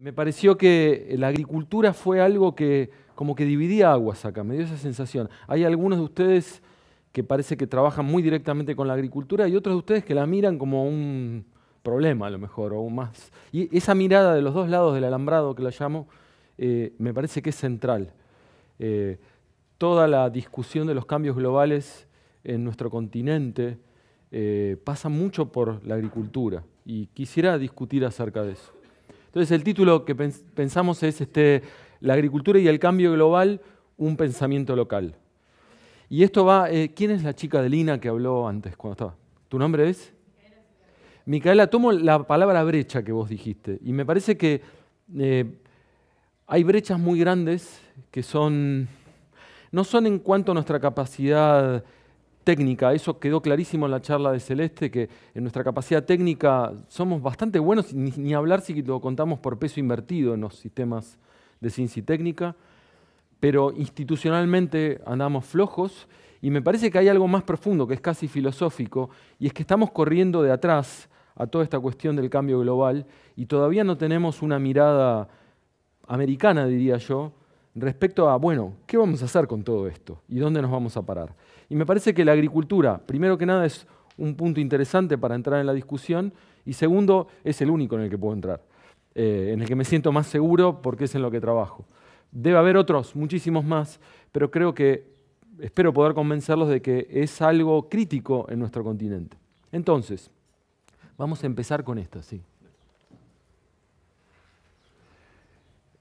Me pareció que la agricultura fue algo que como que dividía aguas acá, me dio esa sensación. Hay algunos de ustedes que parece que trabajan muy directamente con la agricultura y otros de ustedes que la miran como un problema a lo mejor, o más. Y esa mirada de los dos lados del alambrado que la llamo, eh, me parece que es central. Eh, toda la discusión de los cambios globales en nuestro continente, eh, pasa mucho por la agricultura y quisiera discutir acerca de eso. Entonces el título que pensamos es este, La agricultura y el cambio global, un pensamiento local. Y esto va, eh, ¿quién es la chica de Lina que habló antes cuando estaba? ¿Tu nombre es? Micaela, tomo la palabra brecha que vos dijiste y me parece que eh, hay brechas muy grandes que son, no son en cuanto a nuestra capacidad técnica. Eso quedó clarísimo en la charla de Celeste, que en nuestra capacidad técnica somos bastante buenos, ni, hablar si lo contamos por peso invertido en los sistemas de ciencia y técnica, pero institucionalmente andamos flojos y me parece que hay algo más profundo, que es casi filosófico, y es que estamos corriendo de atrás a toda esta cuestión del cambio global y todavía no tenemos una mirada americana, diría yo, respecto a, bueno, ¿qué vamos a hacer con todo esto? ¿Y dónde nos vamos a parar? Y me parece que la agricultura, primero que nada, es un punto interesante para entrar en la discusión y segundo, es el único en el que puedo entrar, eh, en el que me siento más seguro porque es en lo que trabajo. Debe haber otros, muchísimos más, pero creo que espero poder convencerlos de que es algo crítico en nuestro continente. Entonces, vamos a empezar con esto, sí.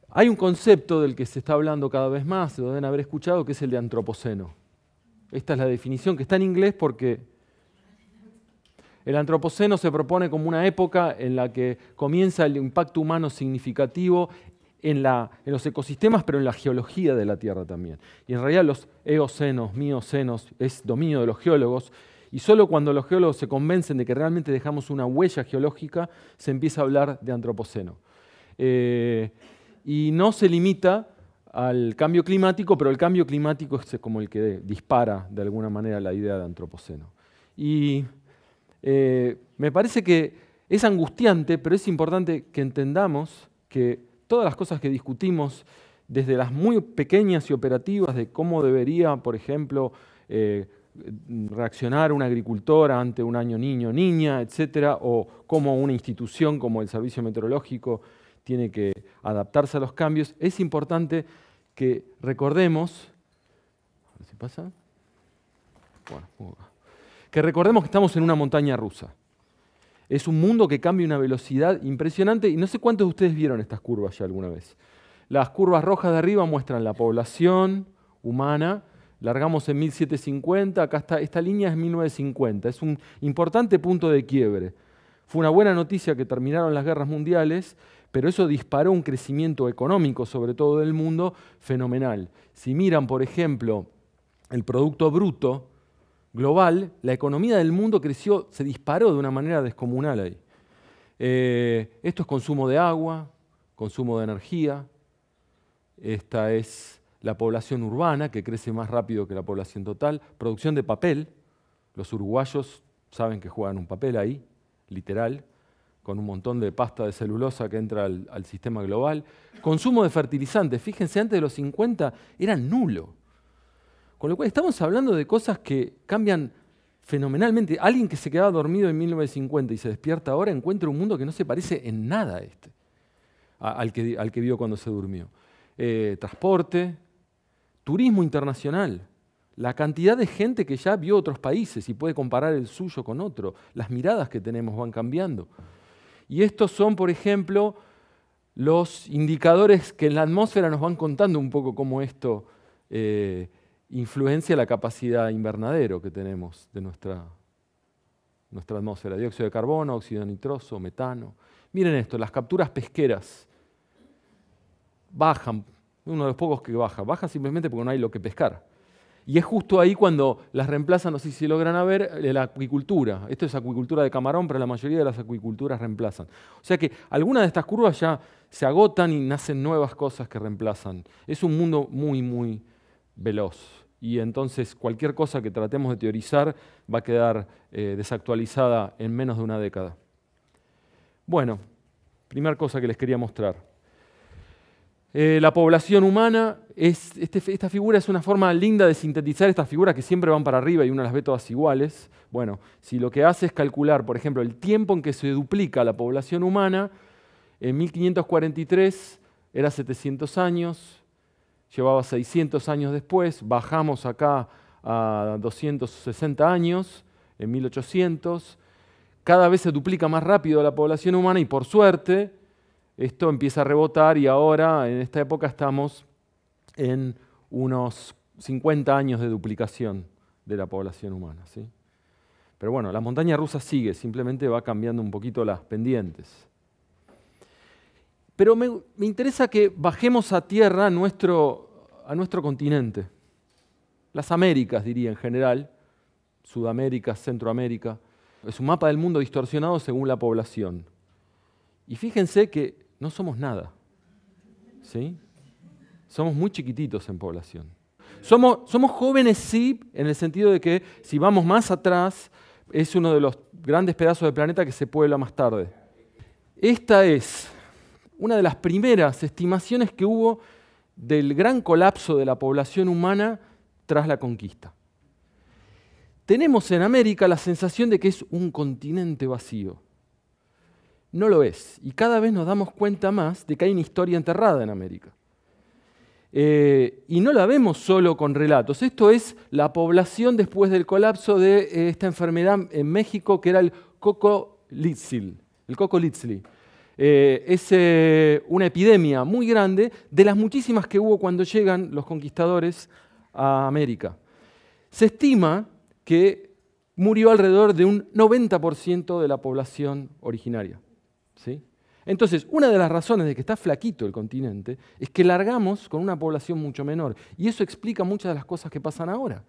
Hay un concepto del que se está hablando cada vez más, lo deben haber escuchado, que es el de antropoceno. Esta es la definición que está en inglés porque el antropoceno se propone como una época en la que comienza el impacto humano significativo en, los ecosistemas, pero en la geología de la Tierra también. Y en realidad los eocenos, miocenos, es dominio de los geólogos. Y solo cuando los geólogos se convencen de que realmente dejamos una huella geológica, se empieza a hablar de antropoceno. Eh, y no se limita al cambio climático, pero el cambio climático es como el que dispara de alguna manera la idea de antropoceno. Y eh, me parece que es angustiante, pero es importante que entendamos que todas las cosas que discutimos, desde las muy pequeñas y operativas de cómo debería, por ejemplo, eh, reaccionar una agricultora ante un año niño, niña, etcétera, o cómo una institución como el Servicio Meteorológico tiene que adaptarse a los cambios, es importante que recordemos, que recordemos que estamos en una montaña rusa. Es un mundo que cambia a una velocidad impresionante y no sé cuántos de ustedes vieron estas curvas ya alguna vez. Las curvas rojas de arriba muestran la población humana, largamos en 1750, acá está, esta línea es 1950, es un importante punto de quiebre. Fue una buena noticia que terminaron las guerras mundiales pero eso disparó un crecimiento económico, sobre todo del mundo, fenomenal. Si miran, por ejemplo, el Producto Bruto global, la economía del mundo creció, se disparó de una manera descomunal ahí. Eh, esto es consumo de agua, consumo de energía, esta es la población urbana, que crece más rápido que la población total, producción de papel, los uruguayos saben que juegan un papel ahí, literal, con un montón de pasta de celulosa que entra al, sistema global. Consumo de fertilizantes, fíjense, antes de los 50 era nulo. Con lo cual estamos hablando de cosas que cambian fenomenalmente. Alguien que se quedaba dormido en 1950 y se despierta ahora encuentra un mundo que no se parece en nada a este, al que, vio cuando se durmió. Eh, transporte, turismo internacional, la cantidad de gente que ya vio otros países y puede comparar el suyo con otro, las miradas que tenemos van cambiando. Y estos son, por ejemplo, los indicadores que en la atmósfera nos van contando un poco cómo esto eh, influencia la capacidad invernadero que tenemos de nuestra, nuestra atmósfera. Dióxido de carbono, óxido nitroso, metano. Miren esto, las capturas pesqueras bajan, uno de los pocos que baja, baja simplemente porque no hay lo que pescar. Y es justo ahí cuando las reemplazan, no sé si logran haber ver, eh, la acuicultura. Esto es acuicultura de camarón, pero la mayoría de las acuiculturas reemplazan. O sea que algunas de estas curvas ya se agotan y nacen nuevas cosas que reemplazan. Es un mundo muy, muy veloz. Y entonces cualquier cosa que tratemos de teorizar va a quedar eh, desactualizada en menos de una década. Bueno, primera cosa que les quería mostrar. Eh, la población humana, este, esta figura es una forma linda de sintetizar estas figuras que siempre van para arriba y uno las ve todas iguales. Bueno, si lo que hace es calcular, por ejemplo, el tiempo en que se duplica la población humana, en 1543 era 700 años, llevaba 600 años después, bajamos acá a 260 años, en 1800, cada vez se duplica más rápido la población humana y por suerte esto empieza a rebotar y ahora en esta época estamos en unos 50 años de duplicación de la población humana. ¿sí? Pero bueno, la montaña rusa sigue, simplemente va cambiando un poquito las pendientes. Pero me, interesa que bajemos a tierra nuestro, a nuestro continente, las Américas diría en general, Sudamérica, Centroamérica. Es un mapa del mundo distorsionado según la población. Y fíjense que no somos nada. ¿Sí? Somos muy chiquititos en población. Somos, somos jóvenes, sí, en el sentido de que si vamos más atrás, es uno de los grandes pedazos del planeta que se puebla más tarde. Esta es una de las primeras estimaciones que hubo del gran colapso de la población humana tras la conquista. Tenemos en América la sensación de que es un continente vacío no lo es. Y cada vez nos damos cuenta más de que hay una historia enterrada en América. Eh, y no la vemos solo con relatos. Esto es la población después del colapso de eh, esta enfermedad en México que era el coco el coco litzli. Eh, es una epidemia muy grande de las muchísimas que hubo cuando llegan los conquistadores a América. Se estima que murió alrededor de un 90% de la población originaria. Entonces, una de las razones de que está flaquito el continente es que largamos con una población mucho menor. Y eso explica muchas de las cosas que pasan ahora.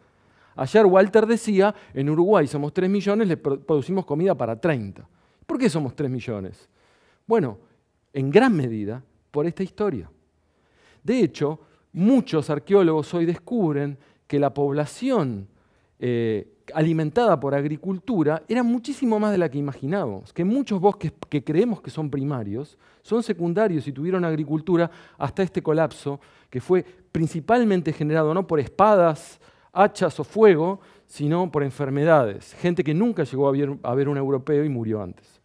Ayer Walter decía, en Uruguay somos 3 millones, le producimos comida para 30. ¿Por qué somos 3 millones? Bueno, en gran medida por esta historia. De hecho, muchos arqueólogos hoy descubren que la población eh, alimentada por agricultura era muchísimo más de la que imaginábamos, que muchos bosques que creemos que son primarios son secundarios y tuvieron agricultura hasta este colapso, que fue principalmente generado no por espadas, hachas o fuego, sino por enfermedades, gente que nunca llegó a ver, un europeo y murió antes.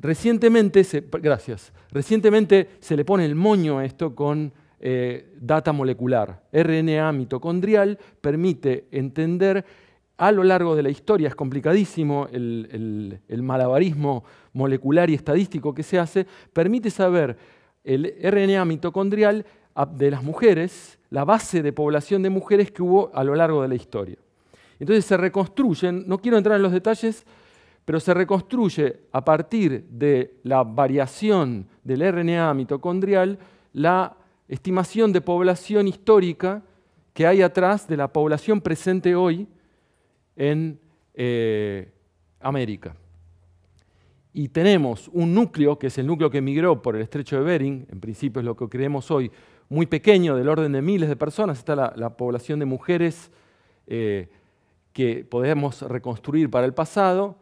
Recientemente gracias, recientemente se le pone el moño a esto con eh, data molecular. RNA mitocondrial permite entender a lo largo de la historia, es complicadísimo el, el malabarismo molecular y estadístico que se hace, permite saber el RNA mitocondrial de las mujeres, la base de población de mujeres que hubo a lo largo de la historia. Entonces se reconstruyen, no quiero entrar en los detalles, pero se reconstruye a partir de la variación del RNA mitocondrial la estimación de población histórica que hay atrás de la población presente hoy en eh, América. Y tenemos un núcleo, que es el núcleo que emigró por el estrecho de Bering, en principio es lo que creemos hoy, muy pequeño, del orden de miles de personas. Está la, población de mujeres eh, que podemos reconstruir para el pasado.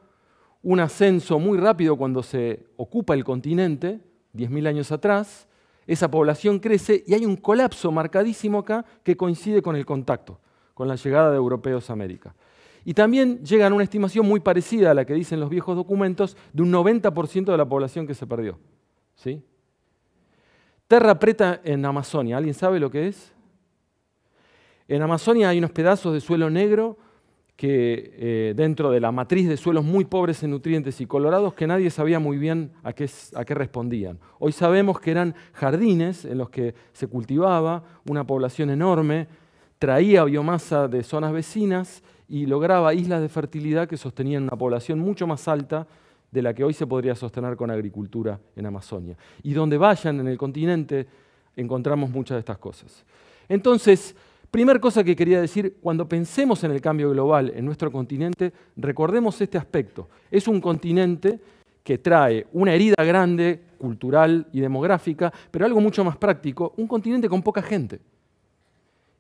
Un ascenso muy rápido cuando se ocupa el continente, 10.000 años atrás, esa población crece y hay un colapso marcadísimo acá que coincide con el contacto, con la llegada de europeos a América. Y también llegan a una estimación muy parecida a la que dicen los viejos documentos de un 90% de la población que se perdió. ¿Sí? Terra preta en Amazonia, ¿alguien sabe lo que es? En Amazonia hay unos pedazos de suelo negro que eh, dentro de la matriz de suelos muy pobres en nutrientes y colorados que nadie sabía muy bien a qué, a qué respondían. Hoy sabemos que eran jardines en los que se cultivaba una población enorme, traía biomasa de zonas vecinas y lograba islas de fertilidad que sostenían una población mucho más alta de la que hoy se podría sostener con agricultura en Amazonia. Y donde vayan en el continente encontramos muchas de estas cosas. Entonces, Primera cosa que quería decir, cuando pensemos en el cambio global en nuestro continente, recordemos este aspecto. Es un continente que trae una herida grande, cultural y demográfica, pero algo mucho más práctico, un continente con poca gente.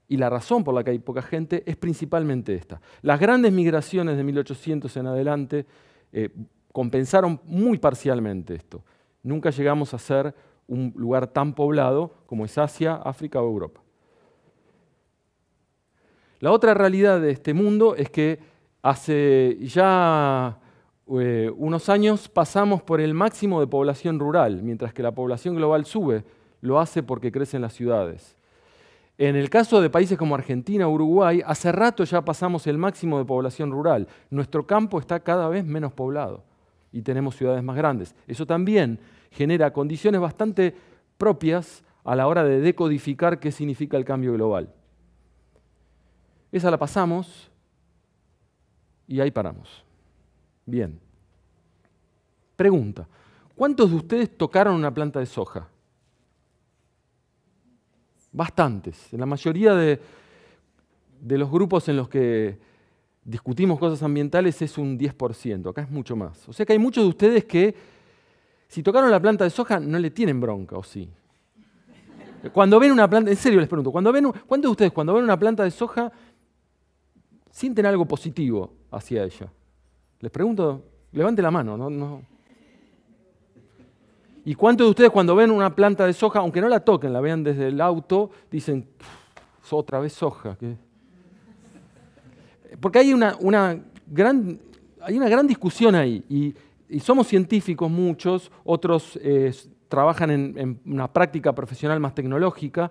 Y la razón por la que hay poca gente es principalmente esta. Las grandes migraciones de 1800 en adelante eh, compensaron muy parcialmente esto. Nunca llegamos a ser un lugar tan poblado como es Asia, África o Europa. La otra realidad de este mundo es que hace ya eh, unos años pasamos por el máximo de población rural, mientras que la población global sube, lo hace porque crecen las ciudades. En el caso de países como Argentina, Uruguay, hace rato ya pasamos el máximo de población rural. Nuestro campo está cada vez menos poblado y tenemos ciudades más grandes. Eso también genera condiciones bastante propias a la hora de decodificar qué significa el cambio global. Esa la pasamos y ahí paramos. Bien. Pregunta, ¿cuántos de ustedes tocaron una planta de soja? Bastantes. En la mayoría de, los grupos en los que discutimos cosas ambientales es un 10%, acá es mucho más. O sea que hay muchos de ustedes que si tocaron la planta de soja no le tienen bronca, ¿o sí? Cuando ven una planta, en serio les pregunto, cuando ven, ¿cuántos de ustedes cuando ven una planta de soja sienten algo positivo hacia ella? Les pregunto, levante la mano, no, no. ¿Y cuántos de ustedes cuando ven una planta de soja, aunque no la toquen, la vean desde el auto, dicen, otra vez soja? Porque hay una, gran, hay una gran discusión ahí, y, somos científicos muchos, otros eh, trabajan en una práctica profesional más tecnológica,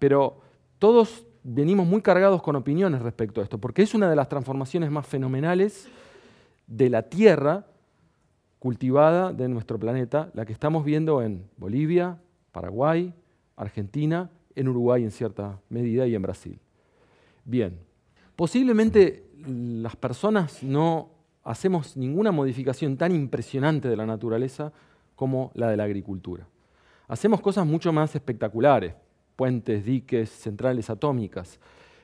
pero todos venimos muy cargados con opiniones respecto a esto, porque es una de las transformaciones más fenomenales de la tierra cultivada de nuestro planeta, la que estamos viendo en Bolivia, Paraguay, Argentina, en Uruguay en cierta medida y en Brasil. Bien, posiblemente las personas no hacemos ninguna modificación tan impresionante de la naturaleza como la de la agricultura. Hacemos cosas mucho más espectaculares, puentes, diques, centrales atómicas.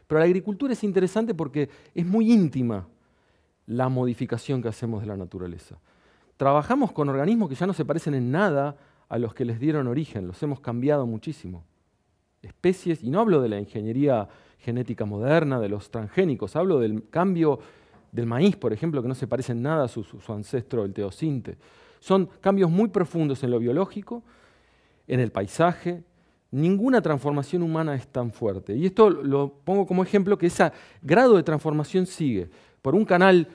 Pero la agricultura es interesante porque es muy íntima la modificación que hacemos de la naturaleza. Trabajamos con organismos que ya no se parecen en nada a los que les dieron origen, los hemos cambiado muchísimo. Especies, y no hablo de la ingeniería genética moderna, de los transgénicos, hablo del cambio del maíz, por ejemplo, que no se parece en nada a su, ancestro, el teosinte. Son cambios muy profundos en lo biológico, en el paisaje, Ninguna transformación humana es tan fuerte. Y esto lo pongo como ejemplo que ese grado de transformación sigue por un canal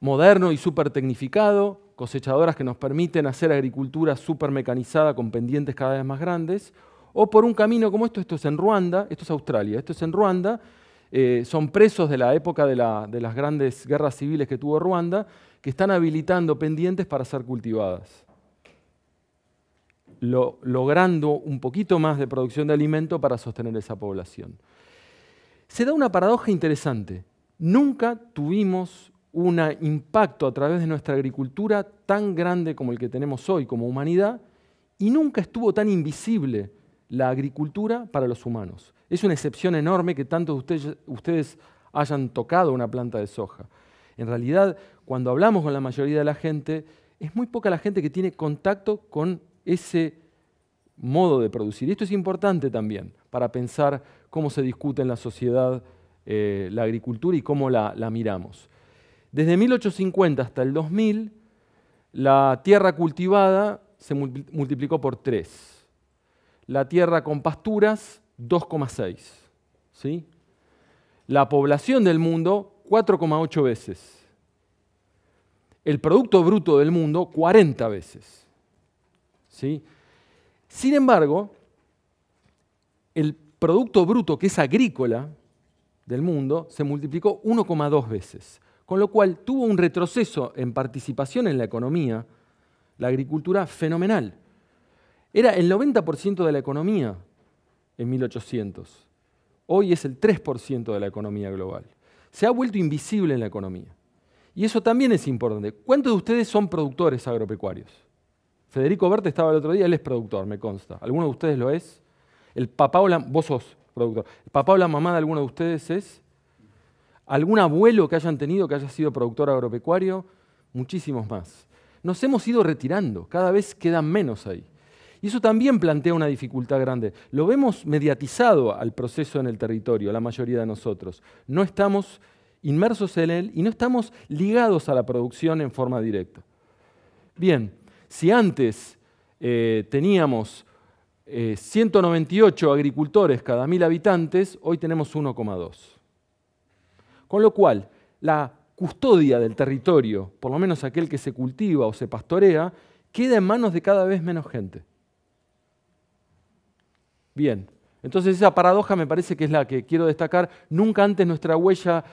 moderno y súper tecnificado, cosechadoras que nos permiten hacer agricultura súper mecanizada con pendientes cada vez más grandes, o por un camino como esto, esto es en Ruanda, esto es Australia, esto es en Ruanda, eh, son presos de la época de las grandes guerras civiles que tuvo Ruanda, que están habilitando pendientes para ser cultivadas logrando un poquito más de producción de alimento para sostener esa población. Se da una paradoja interesante. Nunca tuvimos un impacto a través de nuestra agricultura tan grande como el que tenemos hoy como humanidad y nunca estuvo tan invisible la agricultura para los humanos. Es una excepción enorme que tantos de ustedes, ustedes hayan tocado una planta de soja. En realidad, cuando hablamos con la mayoría de la gente, es muy poca la gente que tiene contacto con ese modo de producir. Y esto es importante también para pensar cómo se discute en la sociedad eh, la agricultura y cómo la, miramos. Desde 1850 hasta el 2000, la tierra cultivada se multiplicó por 3. La tierra con pasturas, 2,6. ¿sí? La población del mundo, 4,8 veces. El Producto Bruto del mundo, 40 veces. ¿sí? Sin embargo, el Producto Bruto, que es agrícola del mundo, se multiplicó 1,2 veces, con lo cual tuvo un retroceso en participación en la economía, la agricultura fenomenal. Era el 90% de la economía en 1800. Hoy es el 3% de la economía global. Se ha vuelto invisible en la economía. Y eso también es importante. ¿Cuántos de ustedes son productores agropecuarios? Federico Verde estaba el otro día, él es productor, me consta. ¿Alguno de ustedes lo es? El papá o Vos sos productor. ¿El papá o la mamá de alguno de ustedes es? ¿Algún abuelo que hayan tenido que haya sido productor agropecuario? Muchísimos más. Nos hemos ido retirando, cada vez quedan menos ahí. Y eso también plantea una dificultad grande. Lo vemos mediatizado al proceso en el territorio, la mayoría de nosotros. No estamos inmersos en él y no estamos ligados a la producción en forma directa. Bien, si antes eh, teníamos 198 eh, agricultores cada mil habitantes, hoy tenemos 1,2. Con lo cual, la custodia del territorio, por lo menos aquel que se cultiva o se pastorea, queda en manos de cada vez menos gente. Bien, entonces esa paradoja me parece que es la que quiero destacar. Nunca antes nuestra huella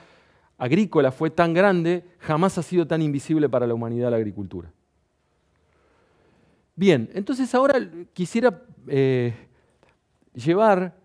agrícola fue tan grande, jamás ha sido tan invisible para la humanidad la agricultura. Bien, entonces ahora quisiera eh, llevar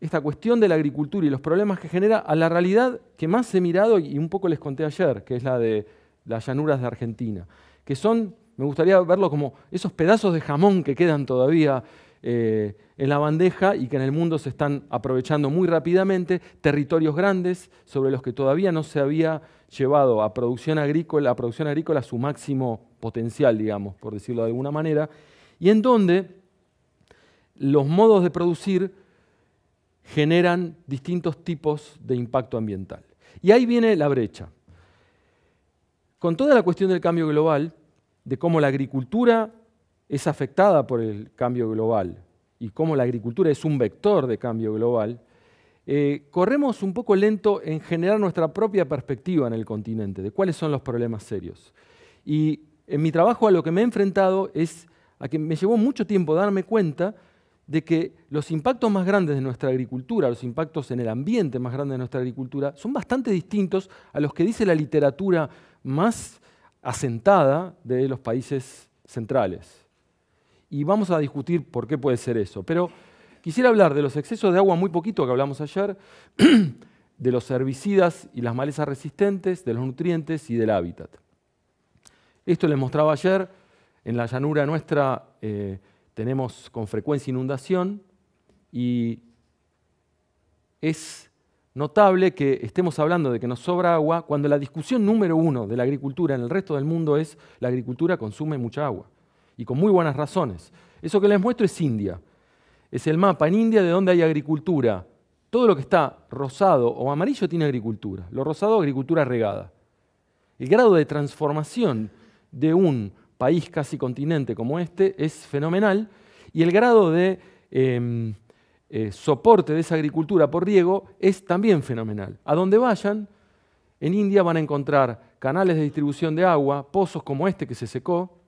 esta cuestión de la agricultura y los problemas que genera a la realidad que más he mirado y un poco les conté ayer, que es la de las llanuras de Argentina, que son, me gustaría verlo como esos pedazos de jamón que quedan todavía eh, en la bandeja y que en el mundo se están aprovechando muy rápidamente, territorios grandes sobre los que todavía no se había llevado a producción agrícola, a producción agrícola su máximo potencial, digamos, por decirlo de alguna manera, y en donde los modos de producir generan distintos tipos de impacto ambiental. Y ahí viene la brecha. Con toda la cuestión del cambio global, de cómo la agricultura es afectada por el cambio global y cómo la agricultura es un vector de cambio global, eh, corremos un poco lento en generar nuestra propia perspectiva en el continente, de cuáles son los problemas serios. Y en mi trabajo a lo que me he enfrentado es a que me llevó mucho tiempo darme cuenta de que los impactos más grandes de nuestra agricultura, los impactos en el ambiente más grandes de nuestra agricultura, son bastante distintos a los que dice la literatura más asentada de los países centrales y vamos a discutir por qué puede ser eso. Pero quisiera hablar de los excesos de agua muy poquito que hablamos ayer, de los herbicidas y las malezas resistentes, de los nutrientes y del hábitat. Esto les mostraba ayer, en la llanura nuestra eh, tenemos con frecuencia inundación y es notable que estemos hablando de que nos sobra agua cuando la discusión número uno de la agricultura en el resto del mundo es la agricultura consume mucha agua y con muy buenas razones. Eso que les muestro es India. Es el mapa en India de donde hay agricultura. Todo lo que está rosado o amarillo tiene agricultura. Lo rosado, agricultura regada. El grado de transformación de un país casi continente como este es fenomenal y el grado de em, eh, soporte de esa agricultura por riego es también fenomenal. A donde vayan, en India van a encontrar canales de distribución de agua, pozos como este que se secó,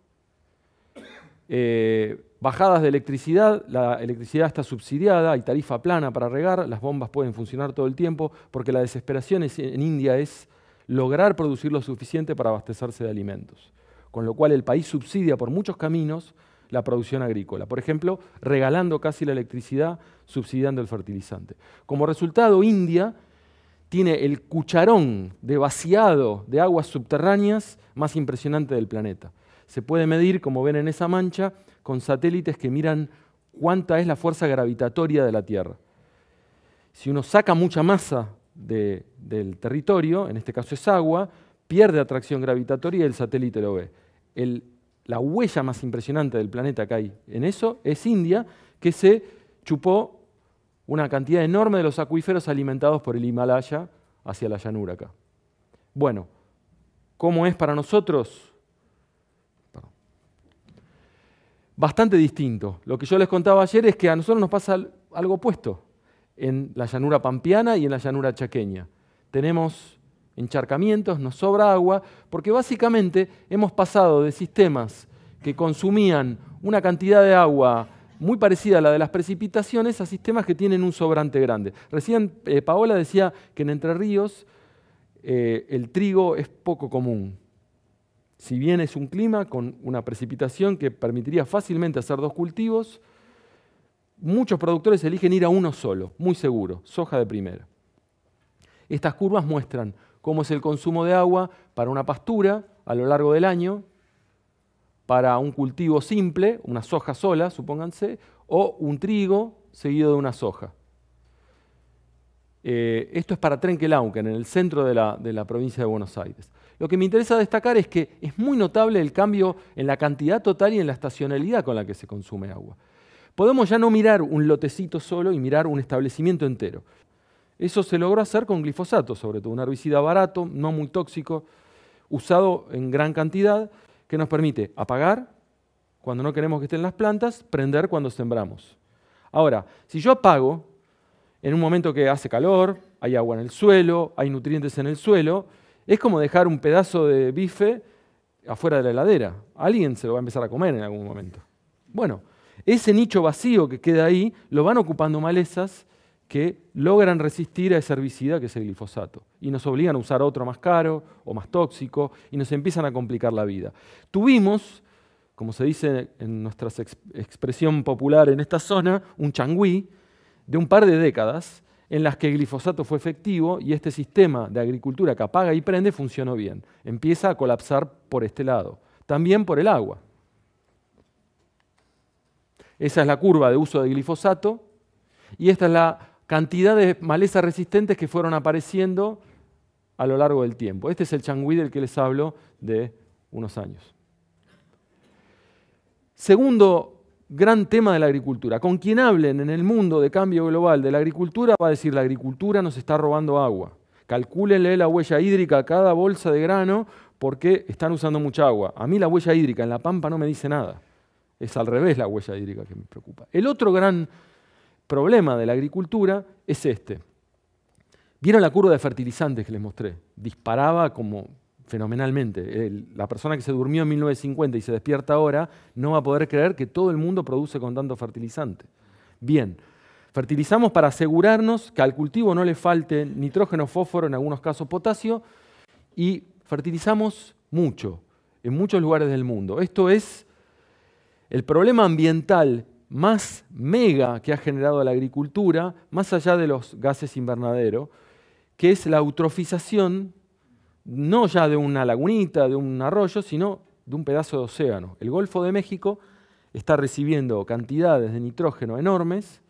eh, bajadas de electricidad, la electricidad está subsidiada, hay tarifa plana para regar, las bombas pueden funcionar todo el tiempo, porque la desesperación en India es lograr producir lo suficiente para abastecerse de alimentos. Con lo cual el país subsidia por muchos caminos la producción agrícola. Por ejemplo, regalando casi la electricidad, subsidiando el fertilizante. Como resultado, India tiene el cucharón de vaciado de aguas subterráneas más impresionante del planeta se puede medir, como ven en esa mancha, con satélites que miran cuánta es la fuerza gravitatoria de la Tierra. Si uno saca mucha masa del territorio, en este caso es agua, pierde atracción gravitatoria y el satélite lo ve. la huella más impresionante del planeta que hay en eso es India, que se chupó una cantidad enorme de los acuíferos alimentados por el Himalaya hacia la llanura acá. Bueno, ¿cómo es para nosotros? bastante distinto. Lo que yo les contaba ayer es que a nosotros nos pasa algo opuesto en la llanura pampeana y en la llanura chaqueña. Tenemos encharcamientos, nos sobra agua, porque básicamente hemos pasado de sistemas que consumían una cantidad de agua muy parecida a la de las precipitaciones a sistemas que tienen un sobrante grande. Recién eh, Paola decía que en Entre Ríos eh, el trigo es poco común. Si bien es un clima con una precipitación que permitiría fácilmente hacer dos cultivos, muchos productores eligen ir a uno solo, muy seguro, soja de primera. Estas curvas muestran cómo es el consumo de agua para una pastura a lo largo del año, para un cultivo simple, una soja sola, supónganse, o un trigo seguido de una soja. Eh, esto es para es en el centro de la provincia de Buenos Aires lo que me interesa destacar es que es muy notable el cambio en la cantidad total y en la estacionalidad con la que se consume agua. Podemos ya no mirar un lotecito solo y mirar un establecimiento entero. Eso se logró hacer con glifosato, sobre todo un herbicida barato, no muy tóxico, usado en gran cantidad, que nos permite apagar cuando no queremos que estén las plantas, prender cuando sembramos. Ahora, si yo apago en un momento que hace calor, hay agua en el suelo, hay nutrientes en el suelo, es como dejar un pedazo de bife afuera de la heladera. Alguien se lo va a empezar a comer en algún momento. Bueno, ese nicho vacío que queda ahí lo van ocupando malezas que logran resistir a ese herbicida que es el glifosato y nos obligan a usar otro más caro o más tóxico y nos empiezan a complicar la vida. Tuvimos, como se dice en nuestra expresión popular en esta zona, un changüí de un par de décadas en las que el glifosato fue efectivo y este sistema de agricultura que apaga y prende funcionó bien. Empieza a colapsar por este lado, también por el agua. Esa es la curva de uso de glifosato y esta es la cantidad de malezas resistentes que fueron apareciendo a lo largo del tiempo. Este es el changüí del que les hablo de unos años. Segundo gran tema de la agricultura. Con quien hablen en el mundo de cambio global de la agricultura va a decir la agricultura nos está robando agua. Calcúlenle la huella hídrica a cada bolsa de grano porque están usando mucha agua. A mí la huella hídrica en la pampa no me dice nada. Es al revés la huella hídrica que me preocupa. El otro gran problema de la agricultura es este. ¿Vieron la curva de fertilizantes que les mostré? Disparaba como fenomenalmente. la persona que se durmió en 1950 y se despierta ahora no va a poder creer que todo el mundo produce con tanto fertilizante. Bien, fertilizamos para asegurarnos que al cultivo no le falte nitrógeno, fósforo, en algunos casos potasio, y fertilizamos mucho, en muchos lugares del mundo. Esto es el problema ambiental más mega que ha generado la agricultura, más allá de los gases invernaderos, que es la eutrofización no ya de una lagunita, de un arroyo, sino de un pedazo de océano. El Golfo de México está recibiendo cantidades de nitrógeno enormes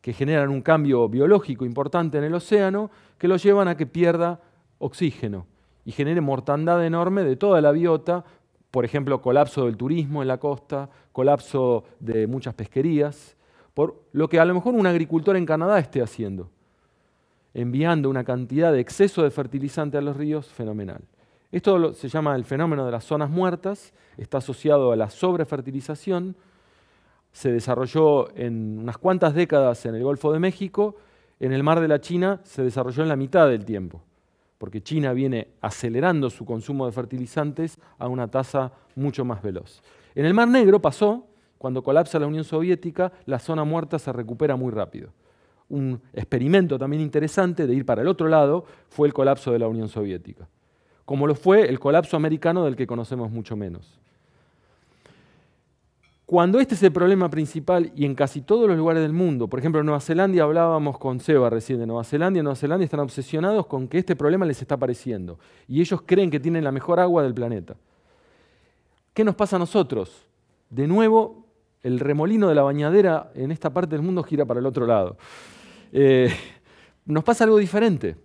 que generan un cambio biológico importante en el océano que lo llevan a que pierda oxígeno y genere mortandad enorme de toda la biota, por ejemplo, colapso del turismo en la costa, colapso de muchas pesquerías, por lo que a lo mejor un agricultor en Canadá esté haciendo enviando una cantidad de exceso de fertilizante a los ríos fenomenal. Esto se llama el fenómeno de las zonas muertas, está asociado a la sobrefertilización, se desarrolló en unas cuantas décadas en el Golfo de México, en el mar de la China se desarrolló en la mitad del tiempo, porque China viene acelerando su consumo de fertilizantes a una tasa mucho más veloz. En el Mar Negro pasó, cuando colapsa la Unión Soviética, la zona muerta se recupera muy rápido un experimento también interesante de ir para el otro lado fue el colapso de la Unión Soviética, como lo fue el colapso americano del que conocemos mucho menos. Cuando este es el problema principal y en casi todos los lugares del mundo, por ejemplo en Nueva Zelanda hablábamos con Seba recién de Nueva Zelanda, y en Nueva Zelanda están obsesionados con que este problema les está apareciendo y ellos creen que tienen la mejor agua del planeta. ¿Qué nos pasa a nosotros? De nuevo, el remolino de la bañadera en esta parte del mundo gira para el otro lado. Eh, nos pasa algo diferente.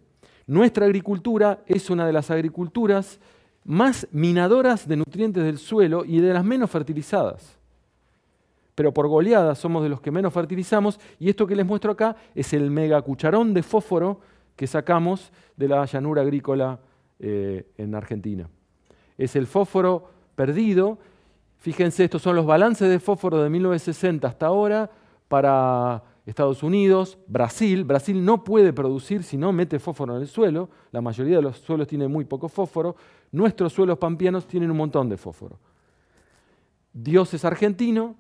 Nuestra agricultura es una de las agriculturas más minadoras de nutrientes del suelo y de las menos fertilizadas. Pero por goleada somos de los que menos fertilizamos y esto que les muestro acá es el mega cucharón de fósforo que sacamos de la llanura agrícola eh, en Argentina. Es el fósforo perdido. Fíjense, estos son los balances de fósforo de 1960 hasta ahora para Estados Unidos, Brasil. Brasil no puede producir si no mete fósforo en el suelo. La mayoría de los suelos tiene muy poco fósforo. Nuestros suelos pampianos tienen un montón de fósforo. Dios es argentino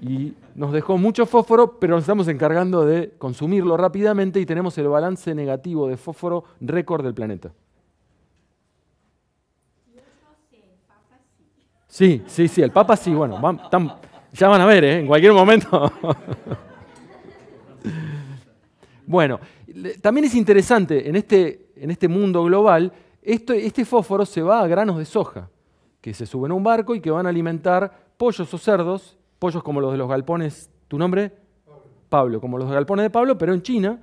y nos dejó mucho fósforo, pero nos estamos encargando de consumirlo rápidamente y tenemos el balance negativo de fósforo récord del planeta. Sí, sí, sí, el Papa sí, bueno, ya van a ver, ¿eh? en cualquier momento. Bueno, también es interesante, en este, este mundo global, este fósforo se va a granos de soja, que se suben a un barco y que van a alimentar pollos o cerdos, pollos como los de los galpones, ¿tu nombre? Pablo, como los galpones de Pablo, pero en China.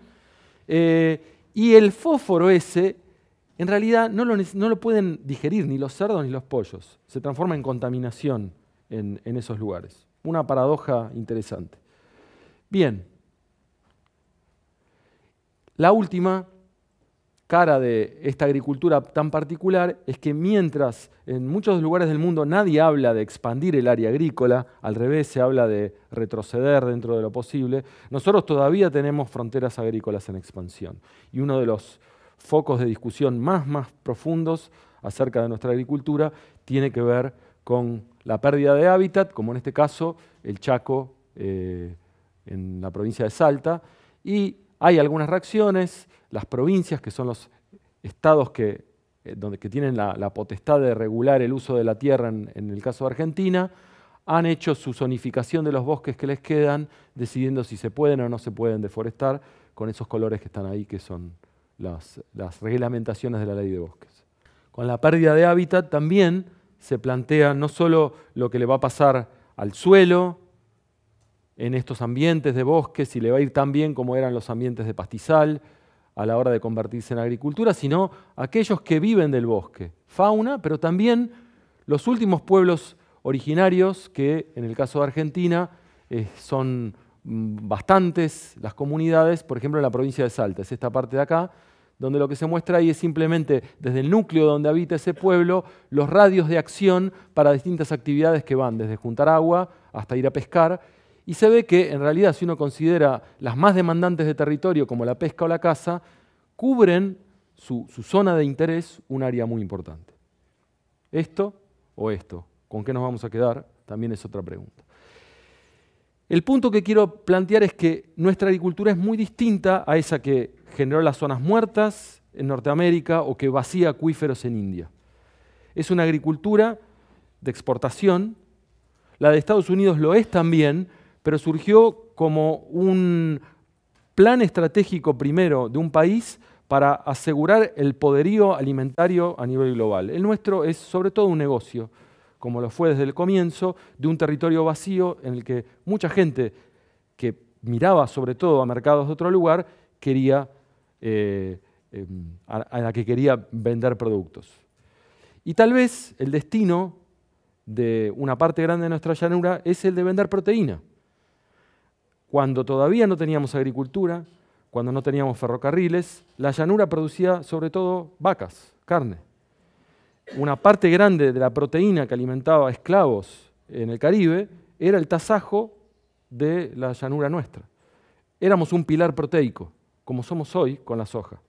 Eh, y el fósforo ese, en realidad, no lo, pueden digerir ni los cerdos ni los pollos. Se transforma en contaminación en, en esos lugares. Una paradoja interesante. Bien. La última cara de esta agricultura tan particular es que mientras en muchos lugares del mundo nadie habla de expandir el área agrícola, al revés se habla de retroceder dentro de lo posible, nosotros todavía tenemos fronteras agrícolas en expansión. Y uno de los focos de discusión más, más profundos acerca de nuestra agricultura tiene que ver con la pérdida de hábitat, como en este caso el Chaco eh, en la provincia de Salta, y hay algunas reacciones, las provincias, que son los estados que, eh, donde, tienen la, potestad de regular el uso de la tierra en, el caso de Argentina, han hecho su zonificación de los bosques que les quedan, decidiendo si se pueden o no se pueden deforestar con esos colores que están ahí, que son las, las reglamentaciones de la ley de bosques. Con la pérdida de hábitat también se plantea no solo lo que le va a pasar al suelo, en estos ambientes de bosque, si le va a ir tan bien como eran los ambientes de pastizal a la hora de convertirse en agricultura, sino aquellos que viven del bosque, fauna, pero también los últimos pueblos originarios, que en el caso de Argentina eh, son mm, bastantes las comunidades, por ejemplo en la provincia de Salta, es esta parte de acá, donde lo que se muestra ahí es simplemente desde el núcleo donde habita ese pueblo, los radios de acción para distintas actividades que van desde juntar agua hasta ir a pescar, y se ve que, en realidad, si uno considera las más demandantes de territorio, como la pesca o la caza, cubren su, zona de interés un área muy importante. ¿Esto o esto? ¿Con qué nos vamos a quedar? También es otra pregunta. El punto que quiero plantear es que nuestra agricultura es muy distinta a esa que generó las zonas muertas en Norteamérica o que vacía acuíferos en India. Es una agricultura de exportación, la de Estados Unidos lo es también, pero surgió como un plan estratégico primero de un país para asegurar el poderío alimentario a nivel global. El nuestro es sobre todo un negocio, como lo fue desde el comienzo, de un territorio vacío en el que mucha gente que miraba sobre todo a mercados de otro lugar quería, eh, em, a la que quería vender productos. Y tal vez el destino de una parte grande de nuestra llanura es el de vender proteína. Cuando todavía no teníamos agricultura, cuando no teníamos ferrocarriles, la llanura producía sobre todo vacas, carne. Una parte grande de la proteína que alimentaba a esclavos en el Caribe era el tasajo de la llanura nuestra. Éramos un pilar proteico, como somos hoy con la soja.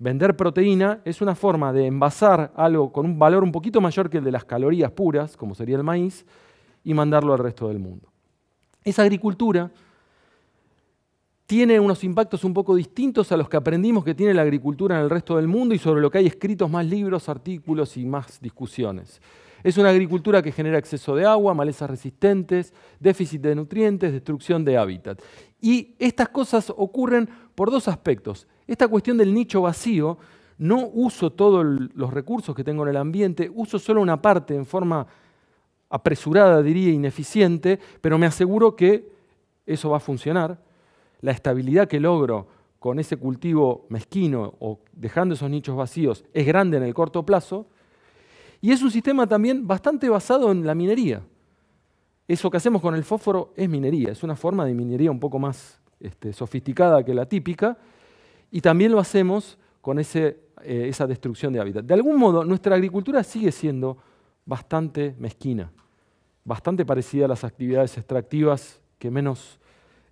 Vender proteína es una forma de envasar algo con un valor un poquito mayor que el de las calorías puras, como sería el maíz, y mandarlo al resto del mundo. Esa agricultura tiene unos impactos un poco distintos a los que aprendimos que tiene la agricultura en el resto del mundo y sobre lo que hay escritos más libros, artículos y más discusiones. Es una agricultura que genera exceso de agua, malezas resistentes, déficit de nutrientes, destrucción de hábitat. Y estas cosas ocurren por dos aspectos. Esta cuestión del nicho vacío, no uso todos los recursos que tengo en el ambiente, uso solo una parte en forma apresurada, diría, ineficiente, pero me aseguro que eso va a funcionar. La estabilidad que logro con ese cultivo mezquino o dejando esos nichos vacíos es grande en el corto plazo. Y es un sistema también bastante basado en la minería. Eso que hacemos con el fósforo es minería, es una forma de minería un poco más este, sofisticada que la típica, y también lo hacemos con ese, eh, esa destrucción de hábitat. De algún modo, nuestra agricultura sigue siendo bastante mezquina, bastante parecida a las actividades extractivas que menos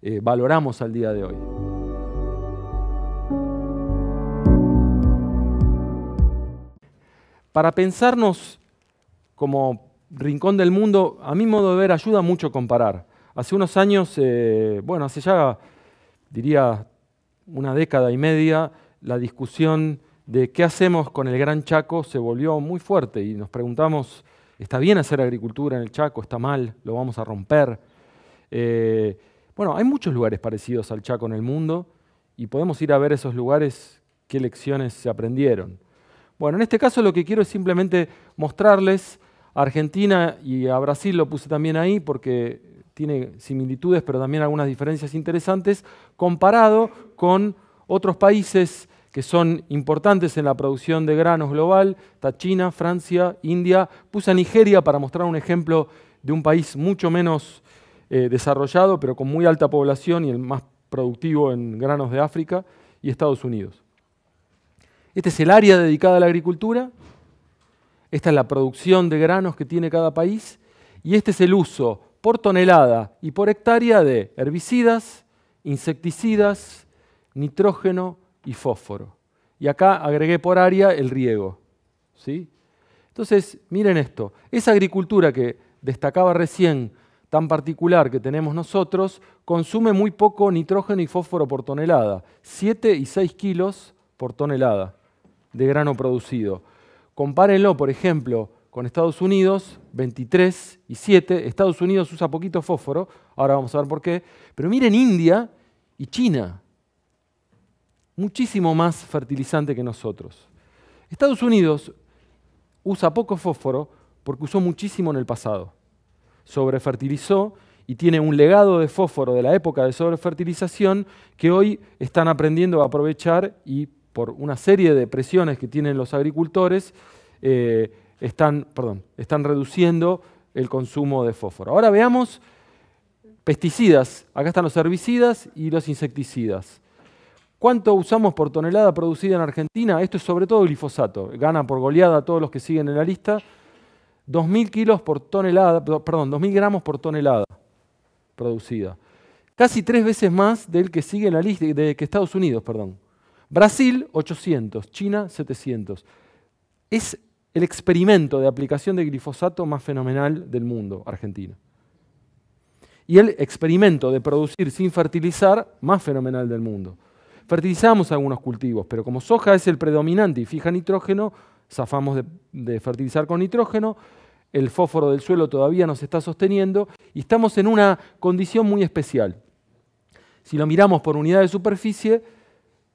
eh, valoramos al día de hoy. Para pensarnos como rincón del mundo, a mi modo de ver, ayuda mucho comparar. Hace unos años, eh, bueno, hace ya, diría, una década y media, la discusión de qué hacemos con el Gran Chaco se volvió muy fuerte y nos preguntamos, ¿está bien hacer agricultura en el Chaco? ¿Está mal? ¿Lo vamos a romper? Eh, bueno, hay muchos lugares parecidos al Chaco en el mundo y podemos ir a ver esos lugares, qué lecciones se aprendieron. Bueno, en este caso lo que quiero es simplemente mostrarles a Argentina y a Brasil lo puse también ahí porque tiene similitudes pero también algunas diferencias interesantes comparado con otros países que son importantes en la producción de granos global, está China, Francia, India, puse a Nigeria para mostrar un ejemplo de un país mucho menos eh, desarrollado, pero con muy alta población y el más productivo en granos de África, y Estados Unidos. Este es el área dedicada a la agricultura, esta es la producción de granos que tiene cada país, y este es el uso por tonelada y por hectárea de herbicidas, insecticidas, nitrógeno, y fósforo. Y acá agregué por área el riego. ¿sí? Entonces, miren esto, esa agricultura que destacaba recién, tan particular que tenemos nosotros, consume muy poco nitrógeno y fósforo por tonelada, 7 y 6 kilos por tonelada de grano producido. Compárenlo, por ejemplo, con Estados Unidos, 23 y 7. Estados Unidos usa poquito fósforo, ahora vamos a ver por qué. Pero miren India y China muchísimo más fertilizante que nosotros. Estados Unidos usa poco fósforo porque usó muchísimo en el pasado. Sobrefertilizó y tiene un legado de fósforo de la época de sobrefertilización que hoy están aprendiendo a aprovechar y por una serie de presiones que tienen los agricultores, eh, están, están reduciendo el consumo de fósforo. Ahora veamos pesticidas. Acá están los herbicidas y los insecticidas. ¿Cuánto usamos por tonelada producida en Argentina? Esto es sobre todo glifosato. Gana por goleada a todos los que siguen en la lista. 2.000 kilos por tonelada, perdón, 2.000 gramos por tonelada producida. Casi tres veces más del que sigue en la lista, de que Estados Unidos, perdón. Brasil, 800. China, 700. Es el experimento de aplicación de glifosato más fenomenal del mundo, Argentina. Y el experimento de producir sin fertilizar más fenomenal del mundo. Fertilizamos algunos cultivos, pero como soja es el predominante y fija nitrógeno, zafamos de, fertilizar con nitrógeno, el fósforo del suelo todavía nos está sosteniendo y estamos en una condición muy especial. Si lo miramos por unidad de superficie,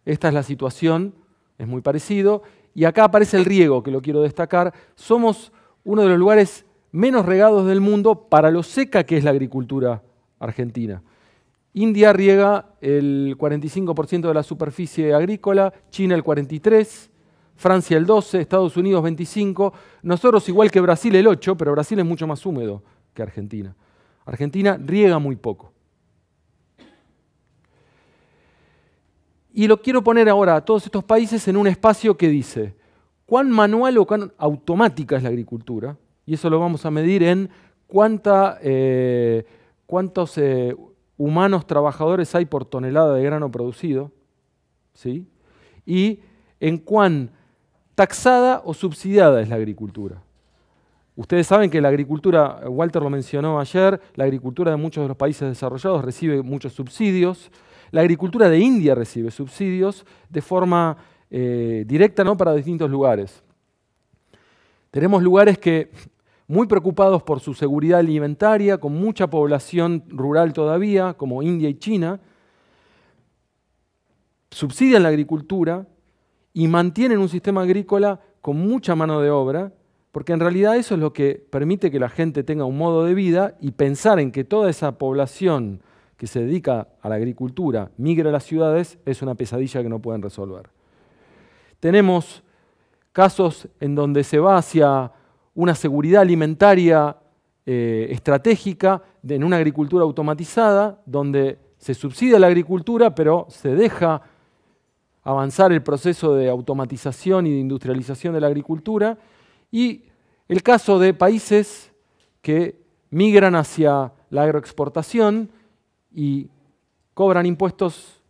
esta es la situación, es muy parecido, y acá aparece el riego, que lo quiero destacar. Somos uno de los lugares menos regados del mundo para lo seca que es la agricultura argentina. India riega el 45% de la superficie agrícola, China el 43%, Francia el 12%, Estados Unidos 25%, nosotros igual que Brasil el 8%, pero Brasil es mucho más húmedo que Argentina. Argentina riega muy poco. Y lo quiero poner ahora a todos estos países en un espacio que dice cuán manual o cuán automática es la agricultura, y eso lo vamos a medir en cuánta, eh, cuántos... Eh, humanos trabajadores hay por tonelada de grano producido, ¿sí? y en cuán taxada o subsidiada es la agricultura. Ustedes saben que la agricultura, Walter lo mencionó ayer, la agricultura de muchos de los países desarrollados recibe muchos subsidios, la agricultura de India recibe subsidios de forma eh, directa ¿no? para distintos lugares. Tenemos lugares que muy preocupados por su seguridad alimentaria, con mucha población rural todavía, como India y China, subsidian la agricultura y mantienen un sistema agrícola con mucha mano de obra, porque en realidad eso es lo que permite que la gente tenga un modo de vida y pensar en que toda esa población que se dedica a la agricultura migre a las ciudades es una pesadilla que no pueden resolver. Tenemos casos en donde se va hacia una seguridad alimentaria eh, estratégica en una agricultura automatizada, donde se subsidia la agricultura, pero se deja avanzar el proceso de automatización y de industrialización de la agricultura, y el caso de países que migran hacia la agroexportación y cobran impuestos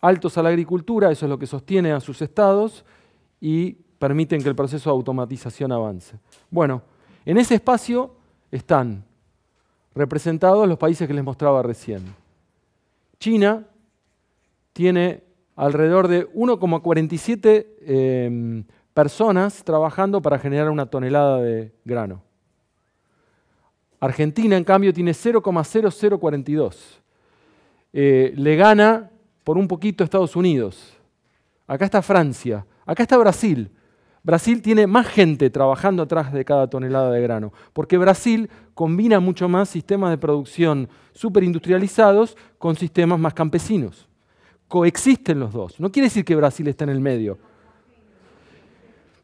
altos a la agricultura, eso es lo que sostiene a sus estados, y permiten que el proceso de automatización avance. Bueno, en ese espacio están representados los países que les mostraba recién. China tiene alrededor de 1,47 em, personas trabajando para generar una tonelada de grano. Argentina, en cambio, tiene 0,0042. Eh, le gana por un poquito Estados Unidos. Acá está Francia, acá está Brasil, Brasil tiene más gente trabajando atrás de cada tonelada de grano, porque Brasil combina mucho más sistemas de producción superindustrializados con sistemas más campesinos. Coexisten los dos. No quiere decir que Brasil está en el medio.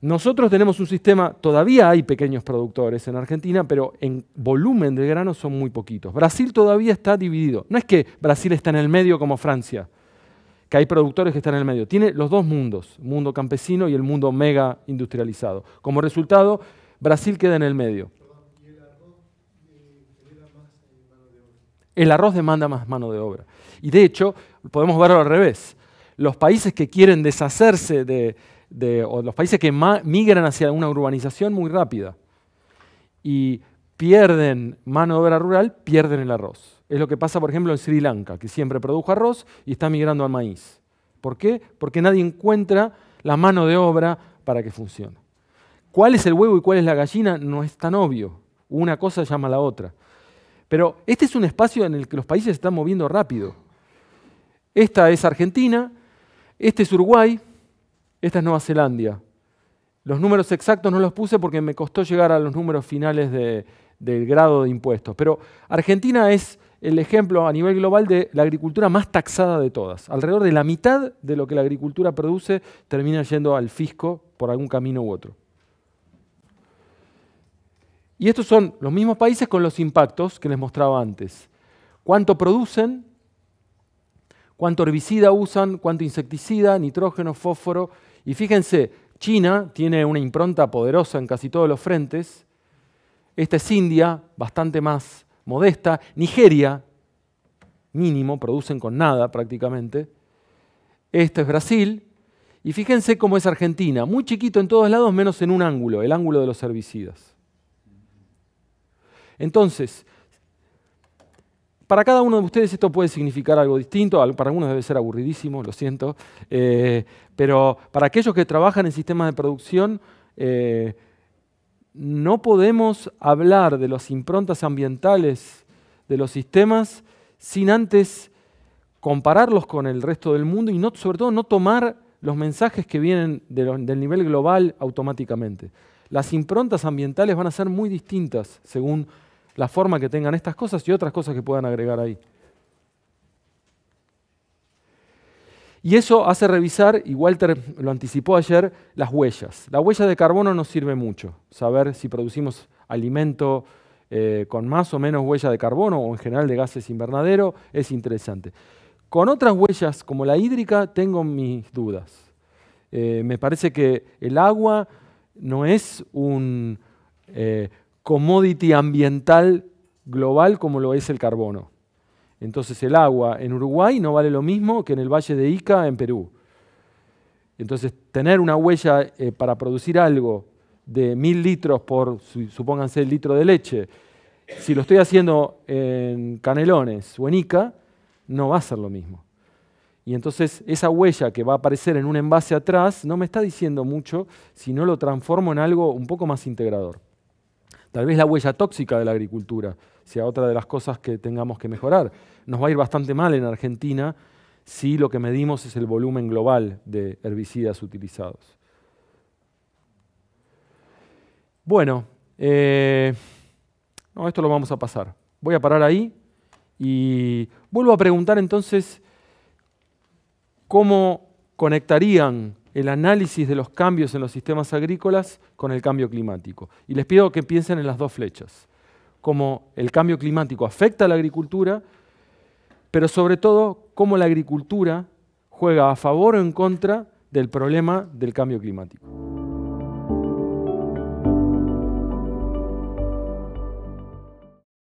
Nosotros tenemos un sistema, todavía hay pequeños productores en Argentina, pero en volumen de grano son muy poquitos. Brasil todavía está dividido. No es que Brasil está en el medio como Francia que hay productores que están en el medio. Tiene los dos mundos, mundo campesino y el mundo mega industrializado. Como resultado, Brasil queda en el medio. El arroz demanda más mano de obra. Y de hecho, podemos verlo al revés. Los países que quieren deshacerse de, de o los países que migran hacia una urbanización muy rápida y pierden mano de obra rural, pierden el arroz. Es lo que pasa, por ejemplo, en Sri Lanka, que siempre produjo arroz y está migrando al maíz. ¿Por qué? Porque nadie encuentra la mano de obra para que funcione. ¿Cuál es el huevo y cuál es la gallina? No es tan obvio. Una cosa llama a la otra. Pero este es un espacio en el que los países se están moviendo rápido. Esta es Argentina, este es Uruguay, esta es Nueva Zelanda. Los números exactos no los puse porque me costó llegar a los números finales del grado de impuestos. Pero Argentina es el ejemplo a nivel global de la agricultura más taxada de todas. Alrededor de la mitad de lo que la agricultura produce termina yendo al fisco por algún camino u otro. Y estos son los mismos países con los impactos que les mostraba antes. ¿Cuánto producen? ¿Cuánto herbicida usan? ¿Cuánto insecticida? Nitrógeno, fósforo. Y fíjense, China tiene una impronta poderosa en casi todos los frentes. Esta es India, bastante más modesta. Nigeria, mínimo, producen con nada prácticamente. Esto es Brasil. Y fíjense cómo es Argentina, muy chiquito en todos lados menos en un ángulo, el ángulo de los herbicidas. Entonces, para cada uno de ustedes esto puede significar algo distinto, para algunos debe ser aburridísimo, lo siento, eh, pero para aquellos que trabajan en sistemas de producción, eh, no podemos hablar de las improntas ambientales de los sistemas sin antes compararlos con el resto del mundo y sobre todo no tomar los mensajes que vienen del nivel global automáticamente. Las improntas ambientales van a ser muy distintas según la forma que tengan estas cosas y otras cosas que puedan agregar ahí. Y eso hace revisar, y Walter lo anticipó ayer, las huellas. La huella de carbono nos sirve mucho, saber si producimos alimento eh, con más o menos huella de carbono o en general de gases invernadero, es interesante. Con otras huellas, como la hídrica, tengo mis dudas. Eh, me parece que el agua no es un eh, commodity ambiental global como lo es el carbono. Entonces el agua en Uruguay no vale lo mismo que en el Valle de Ica, en Perú. Entonces tener una huella eh, para producir algo de mil litros por, supónganse, el litro de leche, si lo estoy haciendo en Canelones o en Ica, no va a ser lo mismo. Y entonces esa huella que va a aparecer en un envase atrás no me está diciendo mucho si no lo transformo en algo un poco más integrador. Tal vez la huella tóxica de la agricultura, sea otra de las cosas que tengamos que mejorar. Nos va a ir bastante mal en Argentina si lo que medimos es el volumen global de herbicidas utilizados. Bueno, eh, no, esto lo vamos a pasar. Voy a parar ahí y vuelvo a preguntar entonces cómo conectarían el análisis de los cambios en los sistemas agrícolas con el cambio climático. Y les pido que piensen en las dos flechas cómo el cambio climático afecta a la agricultura, pero sobre todo cómo la agricultura juega a favor o en contra del problema del cambio climático.